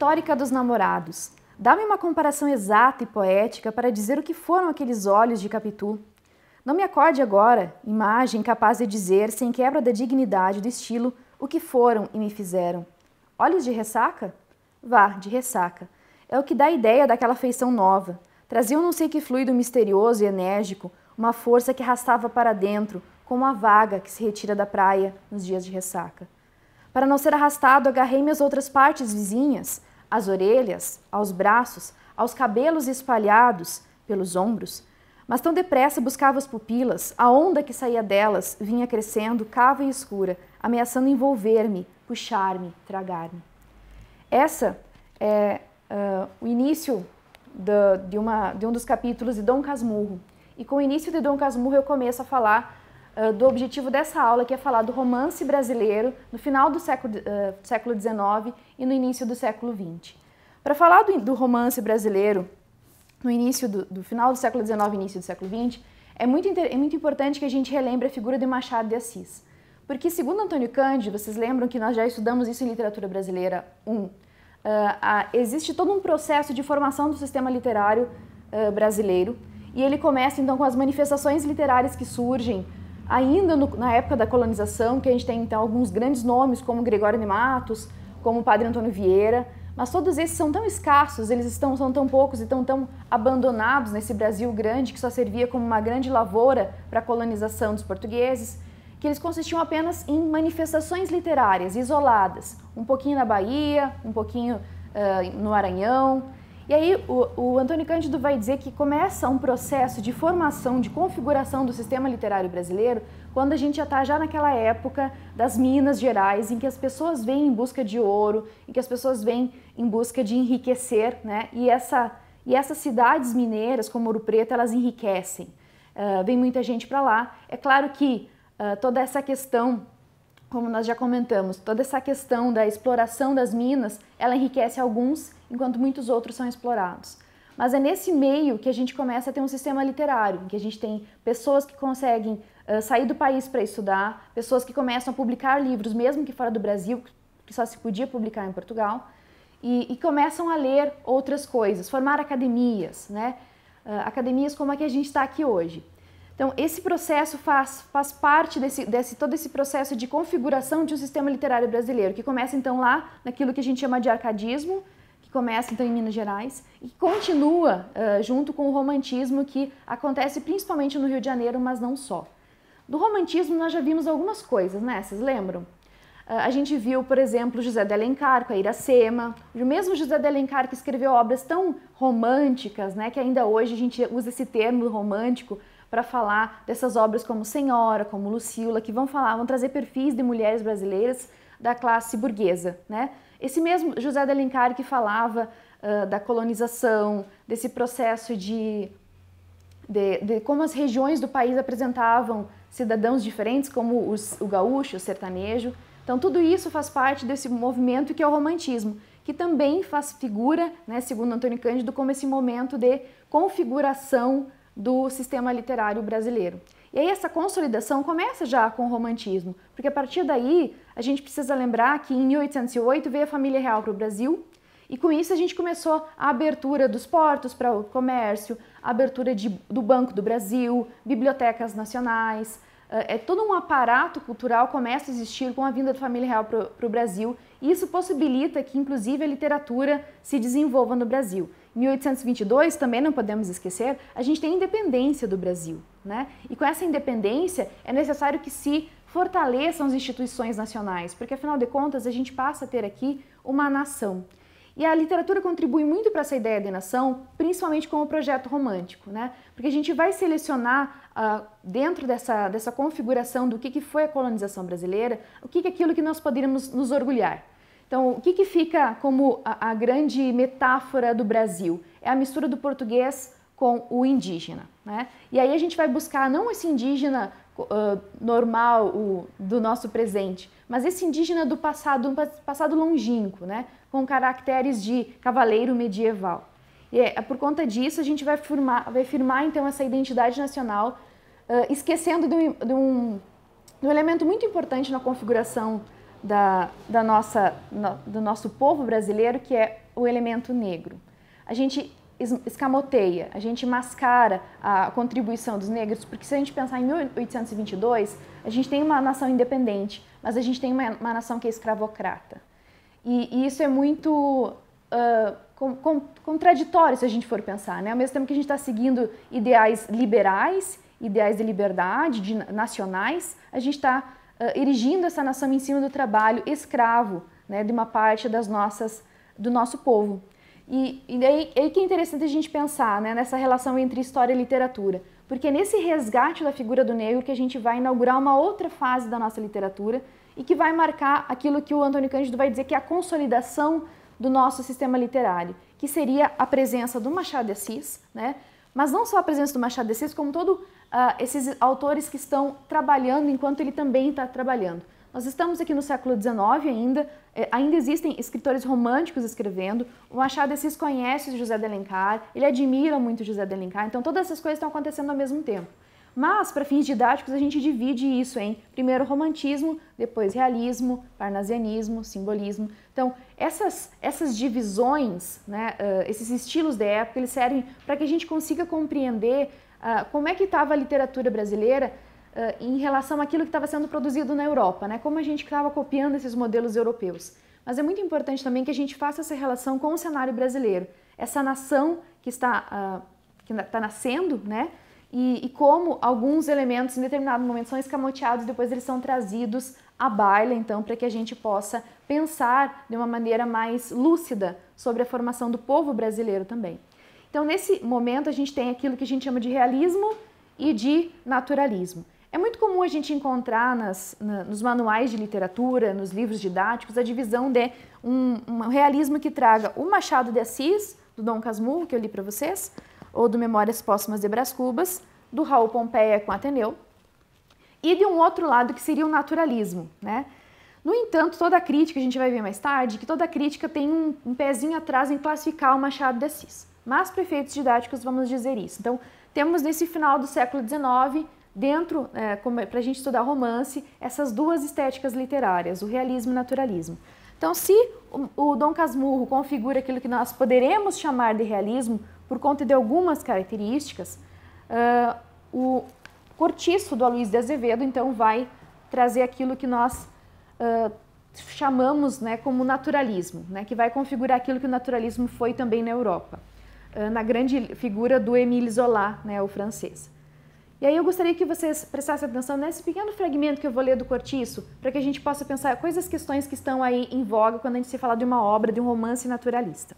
retórica dos namorados. Dá-me uma comparação exata e poética para dizer o que foram aqueles olhos de Capitu. Não me acorde agora, imagem capaz de dizer, sem quebra da dignidade do estilo, o que foram e me fizeram. Olhos de ressaca? Vá, de ressaca. É o que dá a ideia daquela feição nova. Trazia um não sei que fluido misterioso e enérgico, uma força que arrastava para dentro, como a vaga que se retira da praia nos dias de ressaca. Para não ser arrastado, agarrei-me às outras partes vizinhas, às orelhas, aos braços, aos cabelos espalhados pelos ombros, mas tão depressa buscava as pupilas, a onda que saía delas vinha crescendo, cava e escura, ameaçando envolver-me, puxar-me, tragar-me. Essa é uh, o início de, uma, de um dos capítulos de Dom Casmurro. E com o início de Dom Casmurro eu começo a falar eh, do objetivo dessa aula, que é falar do romance brasileiro no final do século, uh, século XIX e no início do século XX. Para falar do, do, romance brasileiro no início do, do final do século XIX e início do século XX, é muito, é muito importante que a gente relembre a figura de Machado de Assis. Porque, segundo Antônio Cândido, vocês lembram que nós já estudamos isso em Literatura Brasileira 1, uh, eh, existe todo um processo de formação do sistema literário brasileiro, e ele começa então com as manifestações literárias que surgem ainda no, na época da colonização, que a gente tem então alguns grandes nomes como Gregório de Matos, como o Padre Antônio Vieira, mas todos esses são tão escassos, eles estão são tão poucos e estão tão abandonados nesse Brasil grande que só servia como uma grande lavoura para a colonização dos portugueses, que eles consistiam apenas em manifestações literárias isoladas, um pouquinho na Bahia, um pouquinho uh, no Maranhão, e aí o, o Antônio Cândido vai dizer que começa um processo de formação, de configuração do sistema literário brasileiro quando a gente já está já naquela época das Minas Gerais, em que as pessoas vêm em busca de ouro, em que as pessoas vêm em busca de enriquecer, né? E, essa, e essas cidades mineiras, como Ouro Preto, elas enriquecem. Uh, vem muita gente para lá. É claro que uh, toda essa questão como nós já comentamos, toda essa questão da exploração das minas, ela enriquece alguns, enquanto muitos outros são explorados. Mas é nesse meio que a gente começa a ter um sistema literário, em que a gente tem pessoas que conseguem uh, sair do país para estudar, pessoas que começam a publicar livros, mesmo que fora do Brasil, que só se podia publicar em Portugal, e, e começam a ler outras coisas, formar academias, né? Uh, academias como a que a gente está aqui hoje. Então, esse processo faz, faz parte desse, desse todo esse processo de configuração de um sistema literário brasileiro, que começa então lá naquilo que a gente chama de arcadismo, que começa então em Minas Gerais e continua uh, junto com o romantismo que acontece principalmente no Rio de Janeiro, mas não só. Do romantismo nós já vimos algumas coisas, né? Vocês lembram? Uh, a gente viu, por exemplo, José de Alencar com a Iracema, o mesmo José de Alencar que escreveu obras tão românticas, né? Que ainda hoje a gente usa esse termo romântico para falar dessas obras como Senhora, como Lucila, que vão falar, vão trazer perfis de mulheres brasileiras da classe burguesa, né? Esse mesmo José de Alencar que falava uh, da colonização, desse processo de, de, de, como as regiões do país apresentavam cidadãos diferentes, como os, o gaúcho, o sertanejo. Então tudo isso faz parte desse movimento que é o romantismo, que também faz figura, né, segundo Antônio Cândido, como esse momento de configuração do sistema literário brasileiro. E aí essa consolidação começa já com o romantismo, porque a partir daí a gente precisa lembrar que em 1808 veio a família real para o Brasil e com isso a gente começou a abertura dos portos para o comércio, a abertura de, do Banco do Brasil, bibliotecas nacionais, eh, é todo um aparato cultural começa a existir com a vinda da família real para o Brasil e isso possibilita que inclusive a literatura se desenvolva no Brasil. 1822, também não podemos esquecer, a gente tem a independência do Brasil. Né? E com essa independência é necessário que se fortaleçam as instituições nacionais, porque afinal de contas a gente passa a ter aqui uma nação. E a literatura contribui muito para essa ideia de nação, principalmente com o projeto romântico, né? Porque a gente vai selecionar uh, dentro dessa, dessa configuração do que, que foi a colonização brasileira, o que, que é aquilo que nós poderíamos nos orgulhar. Então, o que, que fica como a, a grande metáfora do Brasil? É a mistura do português com o indígena. Né? E aí a gente vai buscar não esse indígena uh, normal o, do nosso presente, mas esse indígena do passado, um passado longínquo, né? com caracteres de cavaleiro medieval. E é, por conta disso a gente vai firmar, vai firmar então essa identidade nacional, uh, esquecendo de um, de, um, de um elemento muito importante na configuração da, da nossa, no, do nosso povo brasileiro, que é o elemento negro. A gente escamoteia, a gente mascara a contribuição dos negros, porque se a gente pensar em 1822, a gente tem uma nação independente, mas a gente tem uma, uma nação que é escravocrata. E, e isso é muito uh, com, com, contraditório se a gente for pensar, né? Ao mesmo tempo que a gente está seguindo ideais liberais, ideais de liberdade, de, nacionais, a gente está erigindo essa nação em cima do trabalho escravo né, de uma parte das nossas, do nosso povo. E, e aí, aí que é interessante a gente pensar né, nessa relação entre história e literatura, porque é nesse resgate da figura do negro que a gente vai inaugurar uma outra fase da nossa literatura e que vai marcar aquilo que o Antônio Cândido vai dizer que é a consolidação do nosso sistema literário, que seria a presença do Machado de Assis, né? mas não só a presença do Machado de Assis, como todo uh, esses autores que estão trabalhando enquanto ele também está trabalhando. Nós estamos aqui no século XIX ainda, eh, ainda existem escritores românticos escrevendo. O Machado esses Assis conhece José de Alencar, ele admira muito José de Alencar, então todas essas coisas estão acontecendo ao mesmo tempo. Mas, para fins didáticos, a gente divide isso em primeiro romantismo, depois realismo, parnasianismo, simbolismo. Então, essas, essas divisões, né, uh, esses estilos da época, eles servem para que a gente consiga compreender ah, como é que estava a literatura brasileira uh, em relação àquilo que estava sendo produzido na Europa, né? como a gente estava copiando esses modelos europeus. Mas é muito importante também que a gente faça essa relação com o cenário brasileiro, essa nação que está, uh, que está nascendo, né? E, e, como alguns elementos em determinado momento são escamoteados, depois eles são trazidos à baila, então, para que a gente possa pensar de uma maneira mais lúcida sobre a formação do povo brasileiro também. Então, nesse momento, a gente tem aquilo que a gente chama de realismo e de naturalismo. É muito comum a gente encontrar nas, na, nos manuais de literatura, nos livros didáticos, a divisão de um, um realismo que traga o Machado de Assis, do Dom Casmurro, que eu li para vocês, ou do Memórias Póstumas de Brás Cubas, do Raul Pompeia com Ateneu, e de um outro lado que seria o naturalismo, né? No entanto, toda a crítica, a gente vai ver mais tarde, que toda a crítica tem um, um pezinho atrás em classificar o Machado de Assis. Mas para efeitos didáticos vamos dizer isso. Então, temos nesse final do século XIX, dentro, é, é para a gente estudar romance, essas duas estéticas literárias, o realismo e o naturalismo. Então, se o, o Dom Casmurro configura aquilo que nós poderemos chamar de realismo por conta de algumas características, uh, o cortiço do Aloysio de Azevedo, então, vai trazer aquilo que nós uh, chamamos né, como naturalismo, né, que vai configurar aquilo que o naturalismo foi também na Europa. Eh, na grande figura do Émile Zola, né, o francês. E aí eu gostaria que vocês prestassem atenção nesse pequeno fragmento que eu vou ler do Cortiço, para que a gente possa pensar quais as questões que estão aí em voga quando a gente se fala de uma obra, de um romance naturalista.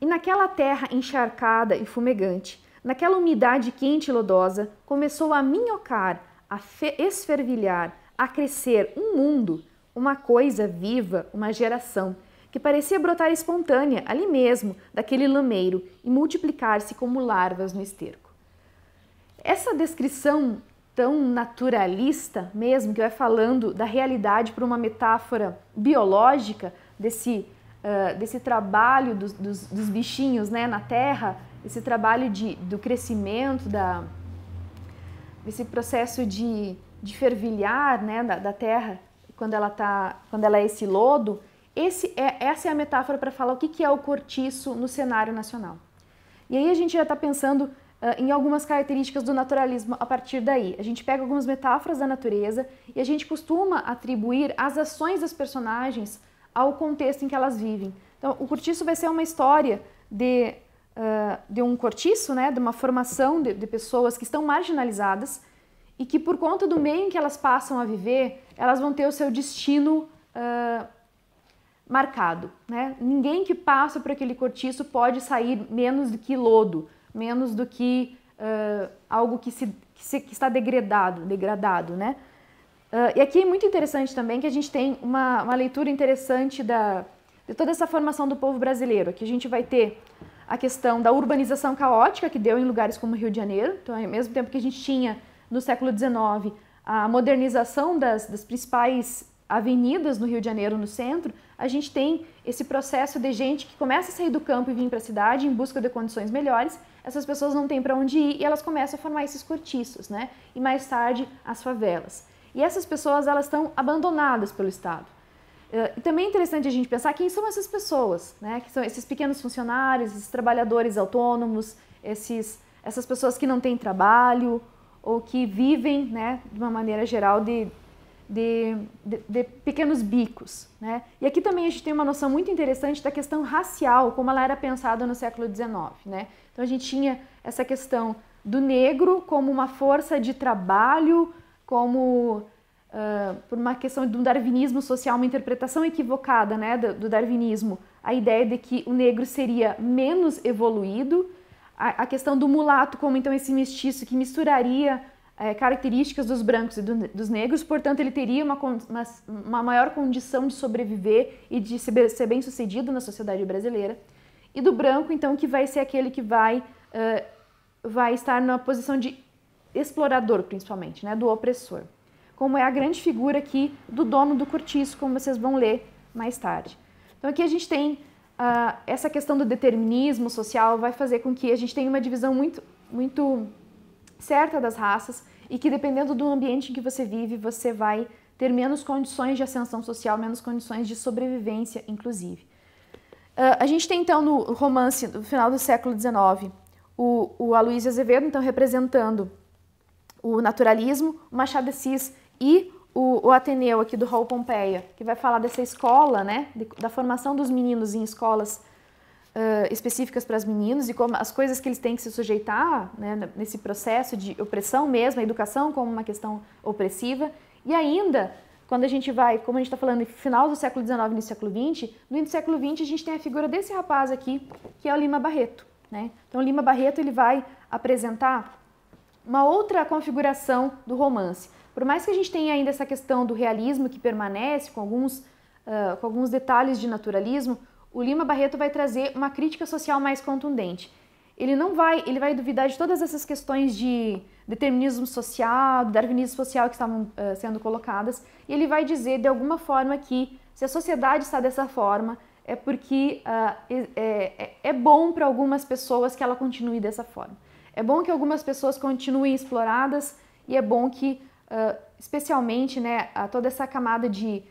E naquela terra encharcada e fumegante, naquela umidade quente e lodosa, começou a minhocar, a esfervilhar, a crescer um mundo, uma coisa viva, uma geração – que parecia brotar espontânea ali mesmo, daquele lameiro, e multiplicar-se como larvas no esterco. Essa descrição tão naturalista mesmo, que vai falando da realidade para uma metáfora biológica desse, uh, desse trabalho dos, dos, dos, bichinhos né, na terra, esse trabalho de, do crescimento, da, desse processo de, de fervilhar né, da, da terra quando ela, tá, quando ela é esse lodo, esse é, essa é a metáfora para falar o que, que é o cortiço no cenário nacional. E aí a gente já está pensando uh, em algumas características do naturalismo a partir daí. A gente pega algumas metáforas da natureza e a gente costuma atribuir as ações das personagens ao contexto em que elas vivem. Então, o cortiço vai ser uma história de, uh, de um cortiço, né, de uma formação de, de pessoas que estão marginalizadas e que, por conta do meio em que elas passam a viver, elas vão ter o seu destino. Uh, marcado. Né? Ninguém que passa por aquele cortiço pode sair menos do que lodo, menos do que uh, algo que, se, que, se, que, está degradado. degradado né? Uh, e aqui é muito interessante também que a gente tem uma, uma leitura interessante da, de toda essa formação do povo brasileiro. Aqui a gente vai ter a questão da urbanização caótica que deu em lugares como Rio de Janeiro. Então, ao mesmo tempo que a gente tinha no século XIX a modernização das, das principais avenidas no Rio de Janeiro, no centro, a gente tem esse processo de gente que começa a sair do campo e vir para a cidade em busca de condições melhores. Essas pessoas não têm para onde ir e elas começam a formar esses cortiços, né? E mais tarde as favelas. E essas pessoas elas estão abandonadas pelo Estado. Eh, e também é interessante a gente pensar quem são essas pessoas, né? Que são esses pequenos funcionários, esses trabalhadores autônomos, esses, essas pessoas que não têm trabalho ou que vivem, né, de uma maneira geral de de, de, de, pequenos bicos. Né? E aqui também a gente tem uma noção muito interessante da questão racial, como ela era pensada no século XIX. Né? Então a gente tinha essa questão do negro como uma força de trabalho, como uh, por uma questão do darwinismo social, uma interpretação equivocada né, do, do darwinismo, a ideia de que o negro seria menos evoluído, a, a questão do mulato como então esse mestiço que misturaria é, características dos brancos e do, dos negros, portanto, ele teria uma, uma, uma, maior condição de sobreviver e de ser, ser bem sucedido na sociedade brasileira. E do branco, então, que vai ser aquele que vai, uh, vai estar na posição de explorador, principalmente, né, do opressor. Como é a grande figura aqui do dono do cortiço, como vocês vão ler mais tarde. Então, aqui a gente tem uh, essa questão do determinismo social, vai fazer com que a gente tenha uma divisão muito, muito certa das raças e que dependendo do ambiente em que você vive, você vai ter menos condições de ascensão social, menos condições de sobrevivência, inclusive. Uh, a gente tem então no romance do final do século XIX o, o Aloysio Azevedo, então representando o naturalismo, o Machado de Assis e o, o, Ateneu aqui do Raul Pompeia, que vai falar dessa escola, né, de, da formação dos meninos em escolas uh, específicas para as meninos e como as coisas que eles têm que se sujeitar né, nesse processo de opressão mesmo, a educação como uma questão opressiva. E ainda, quando a gente vai, como a gente está falando, final do século XIX, início do século XX, no início do século XX a gente tem a figura desse rapaz aqui, que é o Lima Barreto. Né? Então, Lima Barreto ele vai apresentar uma outra configuração do romance. Por mais que a gente tenha ainda essa questão do realismo que permanece, com alguns, uh, com alguns detalhes de naturalismo, o Lima Barreto vai trazer uma crítica social mais contundente. Ele não vai, ele vai duvidar de todas essas questões de determinismo social, darwinismo social que estavam uh, sendo colocadas, e ele vai dizer de alguma forma que se a sociedade está dessa forma, é porque uh, é, é, é bom para algumas pessoas que ela continue dessa forma. É bom que algumas pessoas continuem exploradas e é bom que, uh, especialmente, né, toda essa camada de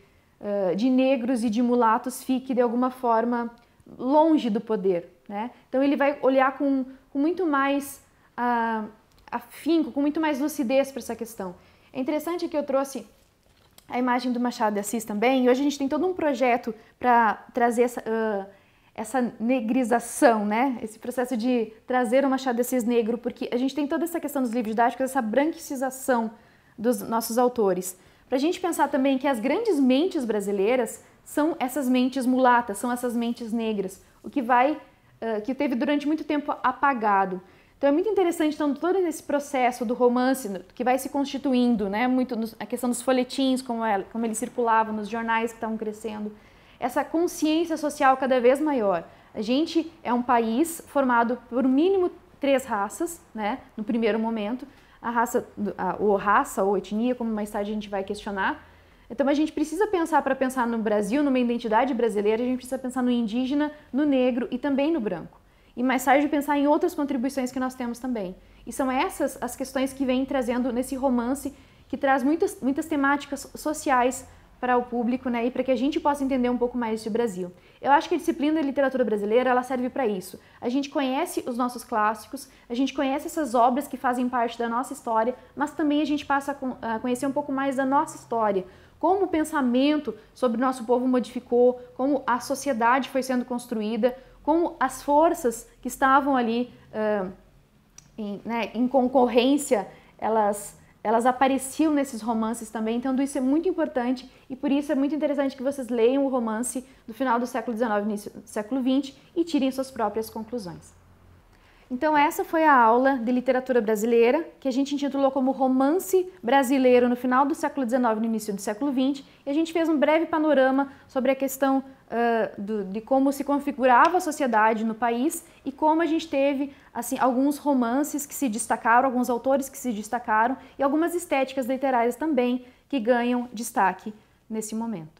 de negros e de mulatos fique de alguma forma longe do poder. Né? Então ele vai olhar com, com muito mais uh, afinco, com muito mais lucidez para essa questão. É interessante que eu trouxe a imagem do Machado de Assis também, e hoje a gente tem todo um projeto para trazer essa, uh, essa negrização, né? esse processo de trazer o Machado de Assis negro, porque a gente tem toda essa questão dos livros didáticos, essa branquicização dos nossos autores. Para a gente pensar também que as grandes mentes brasileiras são essas mentes mulatas, são essas mentes negras, o que vai, uh, que teve durante muito tempo apagado. Então é muito interessante então, todo esse processo do romance que vai se constituindo, né? Muito nos, a questão dos folhetins, como, ela, como eles circulavam, nos jornais que estavam crescendo, essa consciência social cada vez maior. A gente é um país formado por mínimo três raças, né? No primeiro momento, a raça, a, ou raça ou etnia, como mais tarde a gente vai questionar. Então a gente precisa pensar para pensar no Brasil, numa identidade brasileira, a gente precisa pensar no indígena, no negro e também no branco. E mais tarde pensar em outras contribuições que nós temos também. E são essas as questões que vem trazendo nesse romance que traz muitas, muitas temáticas sociais para o público, né, e para que a gente possa entender um pouco mais de Brasil. Eu acho que a disciplina de literatura brasileira, ela serve para isso. A gente conhece os nossos clássicos, a gente conhece essas obras que fazem parte da nossa história, mas também a gente passa a conhecer um pouco mais da nossa história, como o pensamento sobre o nosso povo modificou, como a sociedade foi sendo construída, como as forças que estavam ali uh, em, né, em concorrência, elas elas apareciam nesses romances também, então isso é muito importante e por isso é muito interessante que vocês leiam o romance do final do século XIX, início do século XX e tirem suas próprias conclusões. Então essa foi a aula de literatura brasileira que a gente intitulou como Romance Brasileiro no final do século XIX no início do século XX e a gente fez um breve panorama sobre a questão uh, do, de como se configurava a sociedade no país e como a gente teve assim alguns romances que se destacaram, alguns autores que se destacaram e algumas estéticas literárias também que ganham destaque nesse momento.